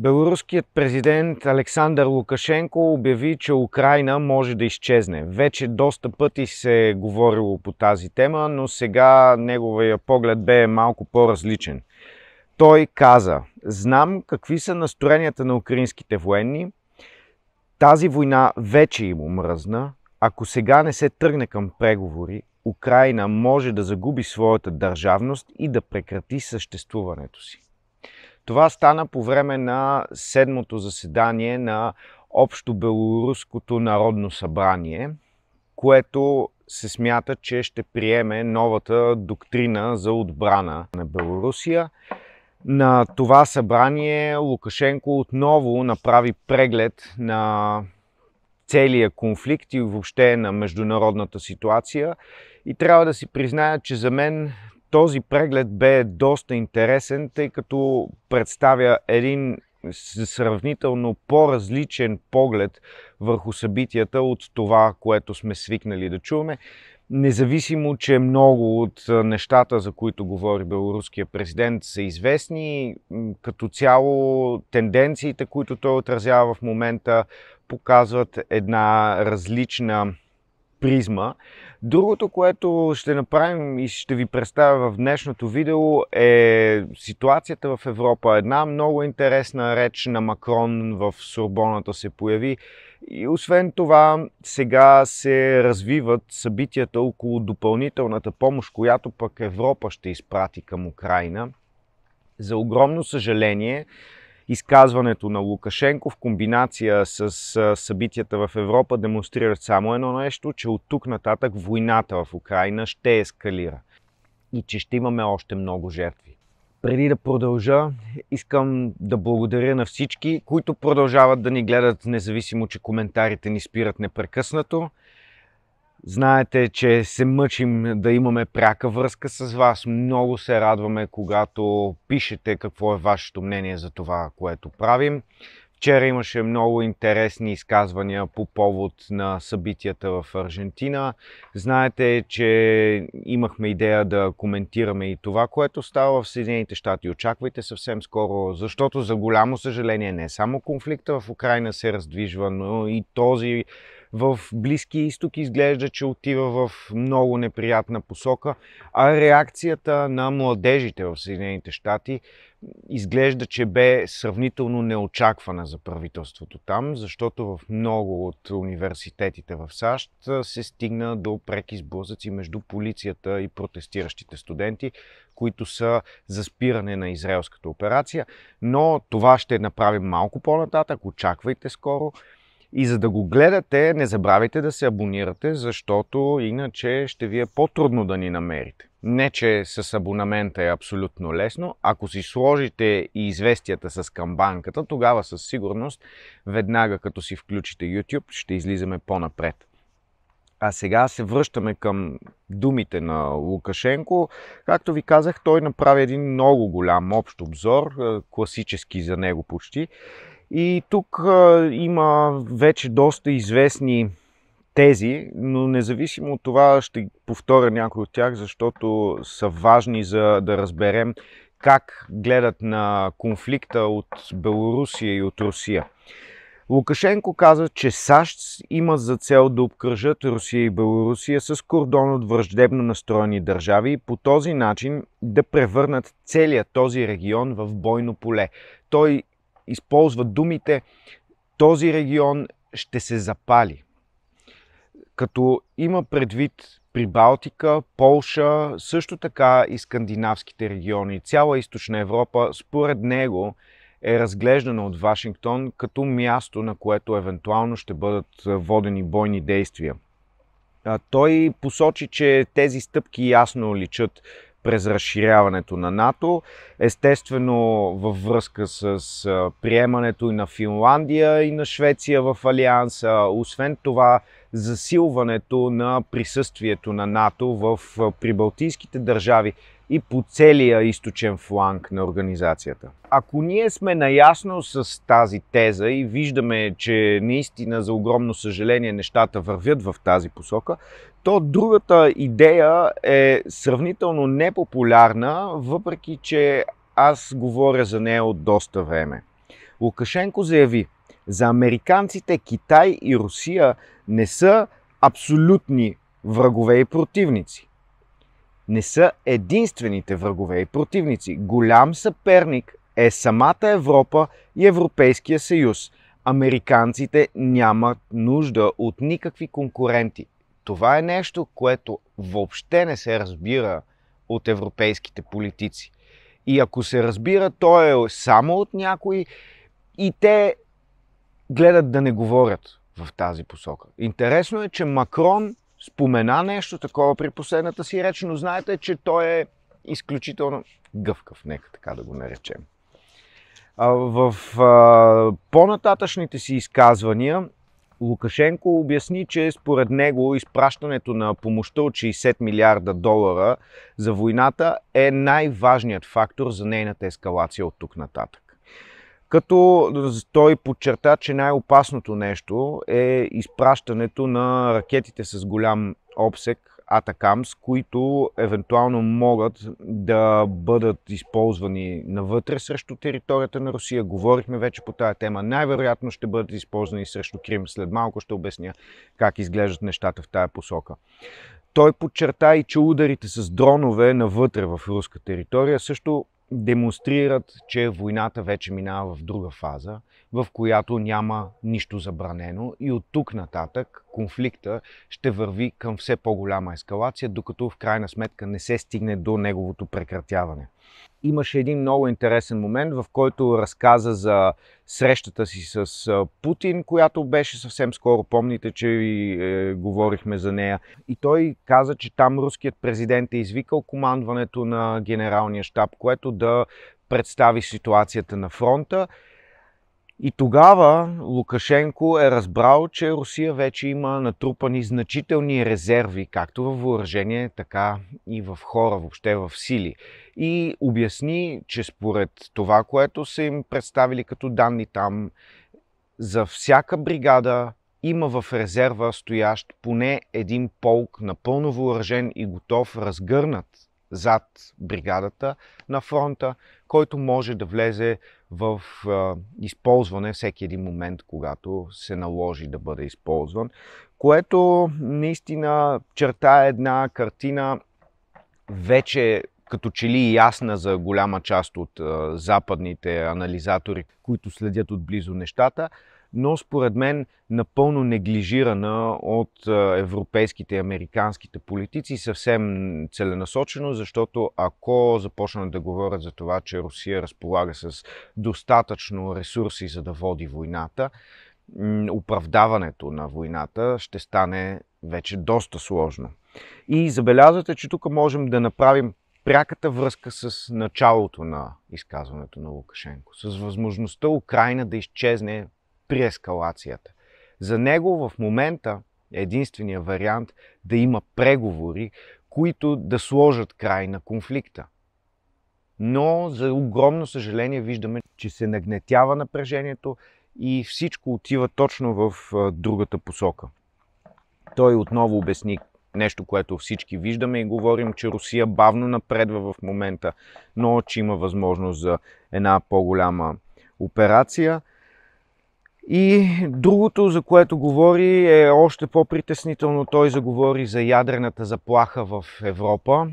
Беларуският президент Александър Лукашенко обяви, че Украина може да изчезне. Вече доста пъти се е говорило по тази тема, но сега неговия поглед бе малко по-различен. Той каза: Знам какви са настроенията на украинските военни. Тази война вече им омръзна. Ако сега не се тръгне към преговори, Украина може да загуби своята държавност и да прекрати съществуването си. Това стана по време на седмото заседание на Общо Белоруското народно събрание, което се смята, че ще приеме новата доктрина за отбрана на Белорусия. На това събрание Лукашенко отново направи преглед на целия конфликт и въобще на международната ситуация. И трябва да си призная, че за мен този преглед бе доста интересен, тъй като представя един сравнително по-различен поглед върху събитията от това, което сме свикнали да чуваме. Независимо, че много от нещата, за които говори белоруския президент, са известни, като цяло тенденциите, които той отразява в момента, показват една различна призма. Другото, което ще направим и ще ви представя в днешното видео е ситуацията в Европа. Една много интересна реч на Макрон в Сорбоната се появи. И освен това, сега се развиват събитията около допълнителната помощ, която пък Европа ще изпрати към Украина. За огромно съжаление, изказването на Лукашенко в комбинация с събитията в Европа демонстрират само едно нещо, че от тук нататък войната в Украина ще ескалира и че ще имаме още много жертви. Преди да продължа, искам да благодаря на всички, които продължават да ни гледат, независимо, че коментарите ни спират непрекъснато. Знаете, че се мъчим да имаме пряка връзка с вас. Много се радваме, когато пишете какво е вашето мнение за това, което правим. Вчера имаше много интересни изказвания по повод на събитията в Аржентина. Знаете, че имахме идея да коментираме и това, което става в Съединените щати. Очаквайте съвсем скоро, защото за голямо съжаление не само конфликта в Украина се раздвижва, но и този в Близкия изток изглежда, че отива в много неприятна посока, а реакцията на младежите в Съединените щати изглежда, че бе сравнително неочаквана за правителството там, защото в много от университетите в САЩ се стигна до преки сблъсъци между полицията и протестиращите студенти, които са за спиране на израелската операция. Но това ще направим малко по-нататък, очаквайте скоро. И за да го гледате, не забравяйте да се абонирате, защото иначе ще ви е по-трудно да ни намерите. Не, че с абонамента е абсолютно лесно. Ако си сложите и известията с камбанката, тогава със сигурност, веднага като си включите YouTube, ще излизаме по-напред. А сега се връщаме към думите на Лукашенко. Както ви казах, той направи един много голям общ обзор, класически за него почти. И тук а, има вече доста известни тези, но независимо от това ще повторя някои от тях, защото са важни за да разберем как гледат на конфликта от Белорусия и от Русия. Лукашенко каза, че САЩ има за цел да обкръжат Русия и Белорусия с кордон от враждебно настроени държави и по този начин да превърнат целият този регион в бойно поле. Той използва думите този регион ще се запали. Като има предвид Прибалтика, Полша, също така и скандинавските региони, цяла източна Европа, според него е разглеждана от Вашингтон като място, на което евентуално ще бъдат водени бойни действия. Той посочи, че тези стъпки ясно личат през разширяването на НАТО. Естествено, във връзка с приемането и на Финландия, и на Швеция в Алианса. Освен това, засилването на присъствието на НАТО в прибалтийските държави и по целия източен фланг на организацията. Ако ние сме наясно с тази теза и виждаме, че наистина за огромно съжаление нещата вървят в тази посока, то другата идея е сравнително непопулярна, въпреки че аз говоря за нея от доста време. Лукашенко заяви, за американците Китай и Русия не са абсолютни врагове и противници. Не са единствените врагове и противници. Голям съперник е самата Европа и Европейския съюз. Американците нямат нужда от никакви конкуренти. Това е нещо, което въобще не се разбира от европейските политици. И ако се разбира, то е само от някои и те гледат да не говорят в тази посока. Интересно е, че Макрон спомена нещо такова при последната си реч, но знаете, че той е изключително гъвкав, нека така да го наречем. В по-нататъчните си изказвания Лукашенко обясни, че според него изпращането на помощта от 60 милиарда долара за войната е най-важният фактор за нейната ескалация от тук нататък като той подчерта, че най-опасното нещо е изпращането на ракетите с голям обсек Атакамс, които евентуално могат да бъдат използвани навътре срещу територията на Русия. Говорихме вече по тази тема. Най-вероятно ще бъдат използвани срещу Крим. След малко ще обясня как изглеждат нещата в тая посока. Той подчерта и, че ударите с дронове навътре в руска територия също демонстрират, че войната вече минава в друга фаза, в която няма нищо забранено и от тук нататък конфликта ще върви към все по-голяма ескалация, докато в крайна сметка не се стигне до неговото прекратяване. Имаше един много интересен момент, в който разказа за срещата си с Путин, която беше съвсем скоро, помните, че ви е, говорихме за нея. И той каза, че там руският президент е извикал командването на генералния щаб, което да представи ситуацията на фронта и тогава Лукашенко е разбрал, че Русия вече има натрупани значителни резерви, както във въоръжение, така и в хора, въобще в сили. И обясни, че според това, което са им представили като данни там, за всяка бригада има в резерва стоящ поне един полк, напълно въоръжен и готов, разгърнат зад бригадата на фронта, който може да влезе в а, използване всеки един момент, когато се наложи да бъде използван, което наистина черта една картина вече като че ли ясна за голяма част от а, западните анализатори, които следят отблизо нещата но според мен напълно неглижирана от европейските и американските политици съвсем целенасочено, защото ако започнат да говорят за това, че Русия разполага с достатъчно ресурси за да води войната, оправдаването на войната ще стане вече доста сложно. И забелязвате, че тук можем да направим пряката връзка с началото на изказването на Лукашенко, с възможността Украина да изчезне при ескалацията. За него в момента единствения вариант да има преговори, които да сложат край на конфликта. Но за огромно съжаление виждаме, че се нагнетява напрежението и всичко отива точно в другата посока. Той отново обясни нещо, което всички виждаме и говорим, че Русия бавно напредва в момента, но че има възможност за една по-голяма операция. И другото, за което говори, е още по-притеснително. Той заговори за ядрената заплаха в Европа.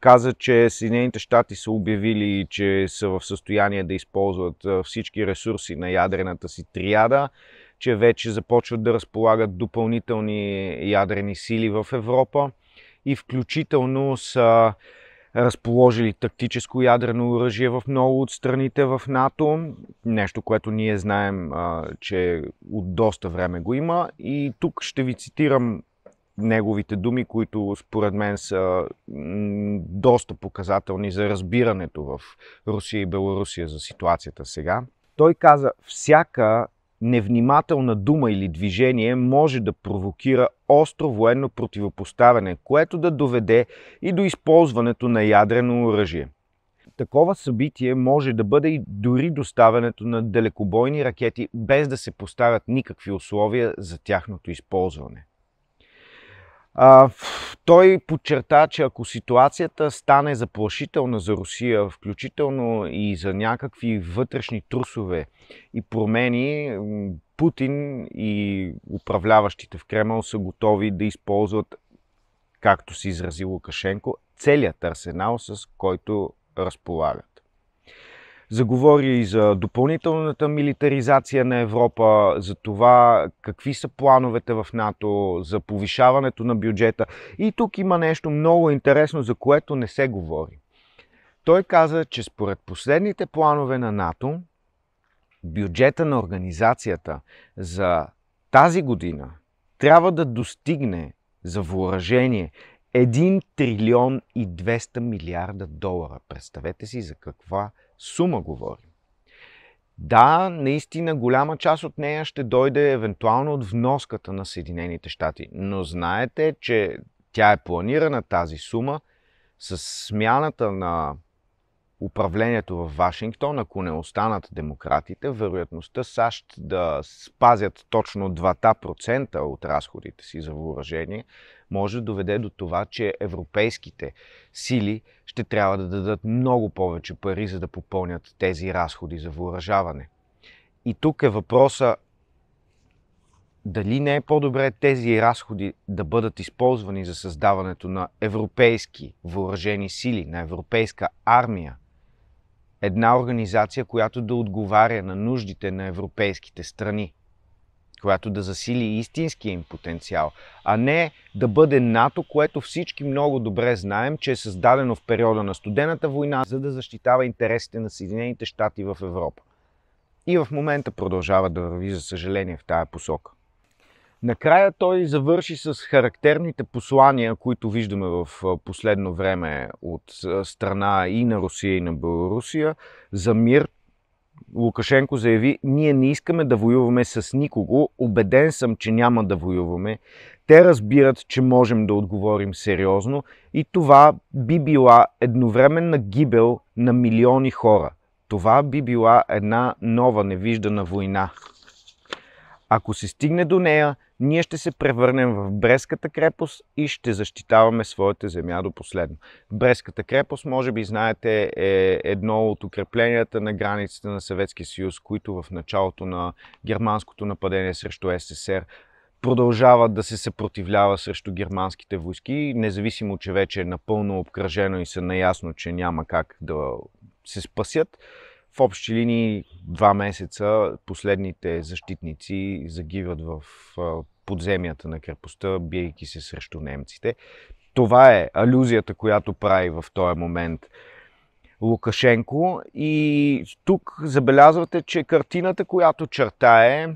Каза, че Съединените щати са обявили, че са в състояние да използват всички ресурси на ядрената си триада, че вече започват да разполагат допълнителни ядрени сили в Европа и включително са разположили тактическо ядрено оръжие в много от страните в НАТО, нещо, което ние знаем, че от доста време го има. И тук ще ви цитирам неговите думи, които според мен са доста показателни за разбирането в Русия и Белорусия за ситуацията сега. Той каза, всяка невнимателна дума или движение може да провокира остро военно противопоставяне, което да доведе и до използването на ядрено оръжие. Такова събитие може да бъде и дори доставянето на далекобойни ракети, без да се поставят никакви условия за тяхното използване. А, той подчерта, че ако ситуацията стане заплашителна за Русия, включително и за някакви вътрешни трусове и промени, Путин и управляващите в Кремъл са готови да използват, както си изрази Лукашенко, целият арсенал, с който разполагат заговори и за допълнителната милитаризация на Европа, за това какви са плановете в НАТО, за повишаването на бюджета. И тук има нещо много интересно, за което не се говори. Той каза, че според последните планове на НАТО, бюджета на организацията за тази година трябва да достигне за въоръжение 1 трилион и 200 милиарда долара. Представете си за каква сума говорим. Да, наистина голяма част от нея ще дойде евентуално от вноската на Съединените щати, но знаете, че тя е планирана тази сума с смяната на управлението в Вашингтон, ако не останат демократите, вероятността САЩ да спазят точно 2% от разходите си за въоръжение, може да доведе до това, че европейските сили ще трябва да дадат много повече пари, за да попълнят тези разходи за въоръжаване. И тук е въпроса дали не е по-добре тези разходи да бъдат използвани за създаването на европейски въоръжени сили, на европейска армия, една организация, която да отговаря на нуждите на европейските страни, която да засили истинския им потенциал, а не да бъде НАТО, което всички много добре знаем, че е създадено в периода на студената война, за да защитава интересите на Съединените щати в Европа. И в момента продължава да върви, за съжаление, в тая посока. Накрая той завърши с характерните послания, които виждаме в последно време от страна и на Русия и на Белорусия за мир. Лукашенко заяви, ние не искаме да воюваме с никого, убеден съм, че няма да воюваме. Те разбират, че можем да отговорим сериозно и това би била едновременна гибел на милиони хора. Това би била една нова невиждана война. Ако се стигне до нея, ние ще се превърнем в Бреската крепост и ще защитаваме своята земя до последно. Бреската крепост, може би знаете, е едно от укрепленията на границите на Съветския съюз, които в началото на германското нападение срещу СССР продължава да се съпротивлява срещу германските войски, независимо, че вече е напълно обкръжено и са наясно, че няма как да се спасят. В общи линии два месеца последните защитници загиват в подземията на крепостта, биейки се срещу немците. Това е алюзията, която прави в този момент Лукашенко. И тук забелязвате, че картината, която чертае,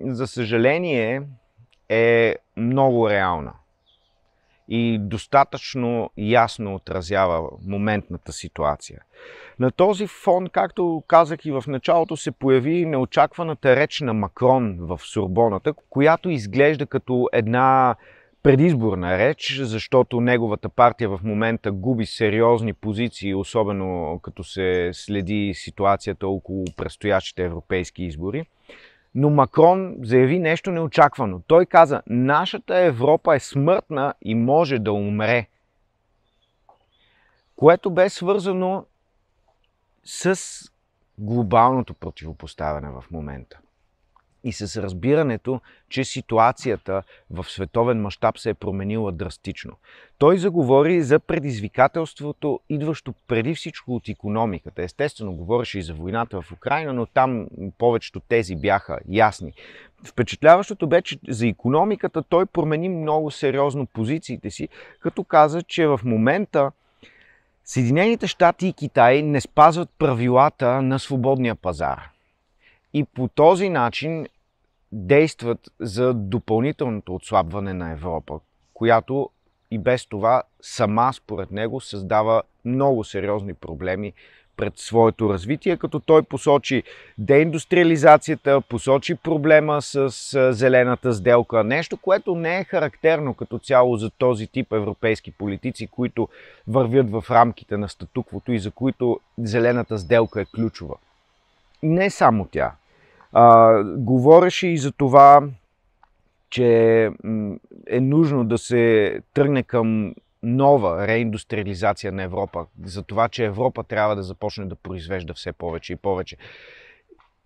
за съжаление, е много реална и достатъчно ясно отразява моментната ситуация. На този фон, както казах и в началото, се появи неочакваната реч на Макрон в Сурбоната, която изглежда като една предизборна реч, защото неговата партия в момента губи сериозни позиции, особено като се следи ситуацията около предстоящите европейски избори но Макрон заяви нещо неочаквано. Той каза, нашата Европа е смъртна и може да умре. Което бе свързано с глобалното противопоставяне в момента и с разбирането, че ситуацията в световен мащаб се е променила драстично. Той заговори за предизвикателството, идващо преди всичко от економиката. Естествено, говореше и за войната в Украина, но там повечето тези бяха ясни. Впечатляващото бе, че за економиката той промени много сериозно позициите си, като каза, че в момента Съединените щати и Китай не спазват правилата на свободния пазар и по този начин действат за допълнителното отслабване на Европа, която и без това сама, според него, създава много сериозни проблеми пред своето развитие, като той посочи деиндустриализацията, посочи проблема с зелената сделка, нещо, което не е характерно като цяло за този тип европейски политици, които вървят в рамките на статуквото и за които зелената сделка е ключова не само тя. А, говореше и за това, че е нужно да се тръгне към нова реиндустриализация на Европа, за това, че Европа трябва да започне да произвежда все повече и повече.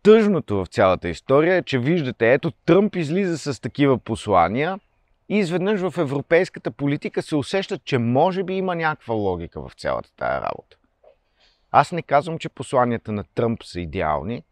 Тъжното в цялата история е, че виждате, ето Тръмп излиза с такива послания и изведнъж в европейската политика се усеща, че може би има някаква логика в цялата тая работа. Аз не казвам, че посланията на Тръмп са идеални.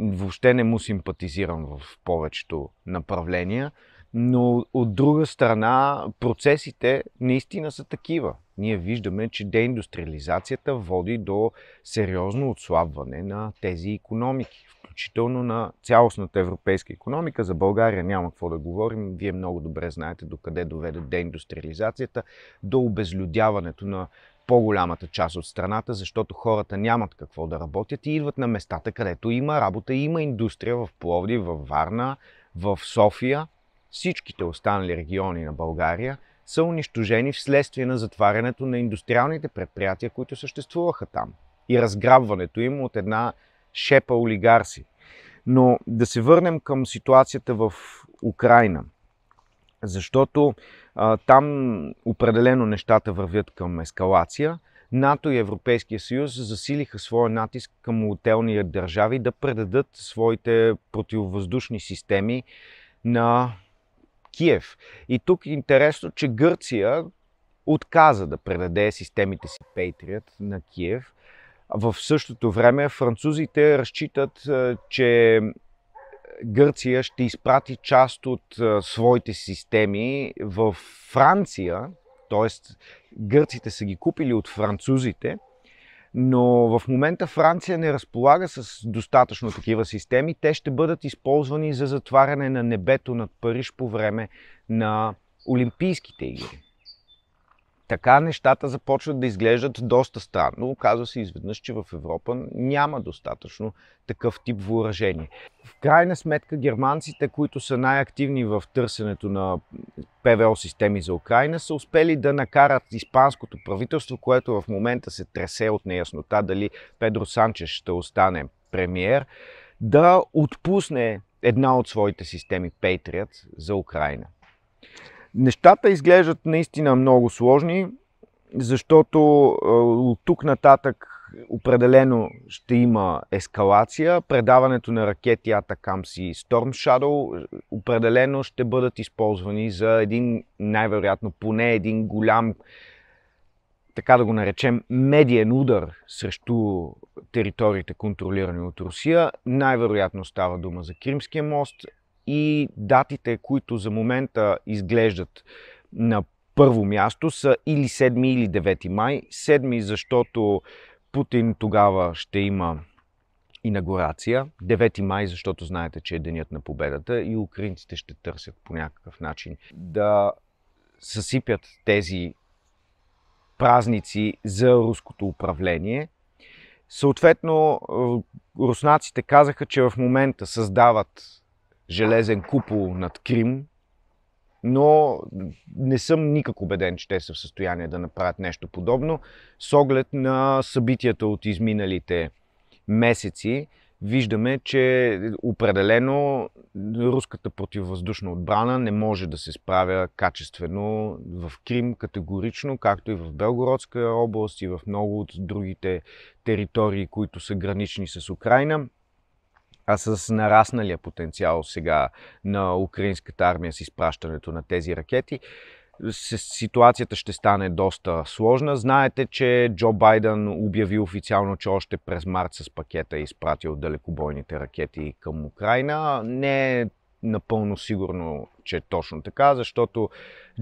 Въобще не му симпатизирам в повечето направления, но от друга страна процесите наистина са такива. Ние виждаме, че деиндустриализацията води до сериозно отслабване на тези економики, включително на цялостната европейска економика. За България няма какво да говорим. Вие много добре знаете докъде доведе деиндустриализацията, до обезлюдяването на по-голямата част от страната, защото хората нямат какво да работят и идват на местата, където има работа. Има индустрия в Пловди, в Варна, в София. Всичките останали региони на България са унищожени вследствие на затварянето на индустриалните предприятия, които съществуваха там и разграбването им от една шепа олигарси. Но да се върнем към ситуацията в Украина – защото а, там определено нещата вървят към ескалация. НАТО и Европейския съюз засилиха своя натиск към отделния държави да предадат своите противовъздушни системи на Киев. И тук е интересно, че Гърция отказа да предаде системите си Patriot на Киев. В същото време французите разчитат, че Гърция ще изпрати част от а, своите системи в Франция, т.е. гърците са ги купили от французите, но в момента Франция не разполага с достатъчно такива системи. Те ще бъдат използвани за затваряне на небето над Париж по време на Олимпийските игри така нещата започват да изглеждат доста странно. Оказва се изведнъж, че в Европа няма достатъчно такъв тип въоръжение. В крайна сметка германците, които са най-активни в търсенето на ПВО системи за Украина, са успели да накарат испанското правителство, което в момента се тресе от неяснота дали Педро Санчес ще остане премиер, да отпусне една от своите системи Patriot за Украина. Нещата изглеждат наистина много сложни, защото от тук нататък определено ще има ескалация. Предаването на ракети Атакамс и Storm Shadow е, определено ще бъдат използвани за един, най-вероятно, поне един голям, така да го наречем, медиен удар срещу териториите, контролирани от Русия. Най-вероятно става дума за Кримския мост и датите, които за момента изглеждат на първо място са или 7 или 9 май. 7 защото Путин тогава ще има инаугурация. 9 май, защото знаете, че е денят на победата и украинците ще търсят по някакъв начин да съсипят тези празници за руското управление. Съответно, руснаците казаха, че в момента създават железен купол над Крим, но не съм никак убеден, че те са в състояние да направят нещо подобно. С оглед на събитията от изминалите месеци, виждаме, че определено руската противовъздушна отбрана не може да се справя качествено в Крим категорично, както и в Белгородска област и в много от другите територии, които са гранични с Украина а с нарасналия потенциал сега на украинската армия с изпращането на тези ракети, ситуацията ще стане доста сложна. Знаете, че Джо Байден обяви официално, че още през март с пакета е изпратил далекобойните ракети към Украина. Не е напълно сигурно, че е точно така, защото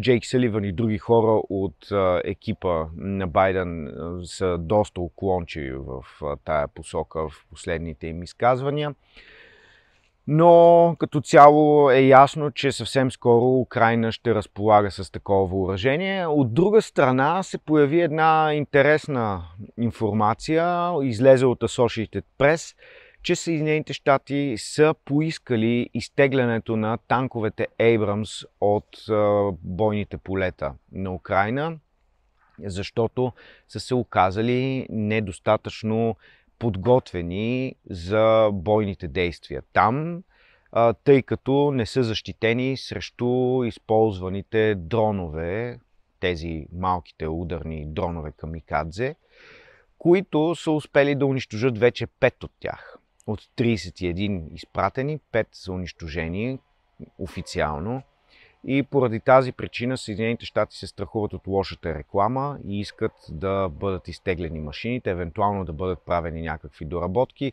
Джейк Саливан и други хора от екипа на Байден са доста уклончиви в тая посока в последните им изказвания. Но като цяло е ясно, че съвсем скоро Украина ще разполага с такова въоръжение. От друга страна се появи една интересна информация, излезе от Associated Press – че Съединените щати са поискали изтеглянето на танковете Abrams от бойните полета на Украина, защото са се оказали недостатъчно подготвени за бойните действия там, тъй като не са защитени срещу използваните дронове, тези малките ударни дронове камикадзе, които са успели да унищожат вече пет от тях. От 31 изпратени, 5 са унищожени официално. И поради тази причина Съединените щати се страхуват от лошата реклама и искат да бъдат изтеглени машините, евентуално да бъдат правени някакви доработки.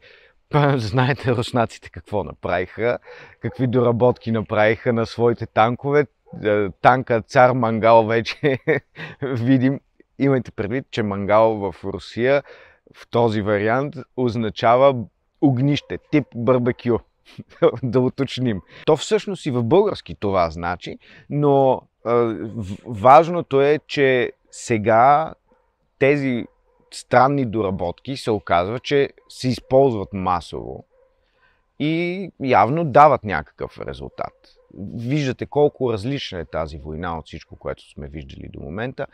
Знаете руснаците какво направиха, какви доработки направиха на своите танкове. Е, танка Цар Мангал вече видим. Имайте предвид, че Мангал в Русия в този вариант означава огнище, тип барбекю. да уточним. То всъщност и в български това значи, но е, важното е, че сега тези странни доработки се оказва, че се използват масово и явно дават някакъв резултат. Виждате колко различна е тази война от всичко, което сме виждали до момента.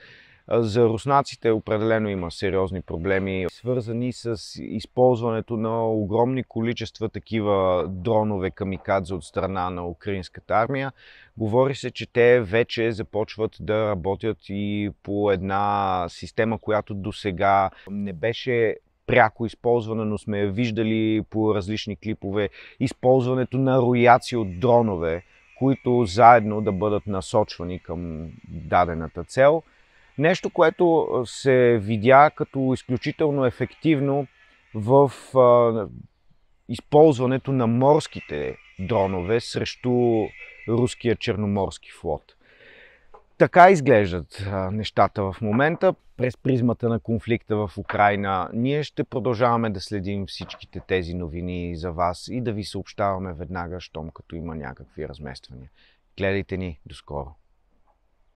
За руснаците определено има сериозни проблеми, свързани с използването на огромни количества такива дронове камикадзе от страна на украинската армия. Говори се, че те вече започват да работят и по една система, която до сега не беше пряко използване, но сме виждали по различни клипове използването на рояци от дронове, които заедно да бъдат насочвани към дадената цел – Нещо, което се видя като изключително ефективно в а, използването на морските дронове срещу руския черноморски флот. Така изглеждат а, нещата в момента през призмата на конфликта в Украина. Ние ще продължаваме да следим всичките тези новини за вас и да ви съобщаваме веднага, щом като има някакви размествания. Гледайте ни, до скоро!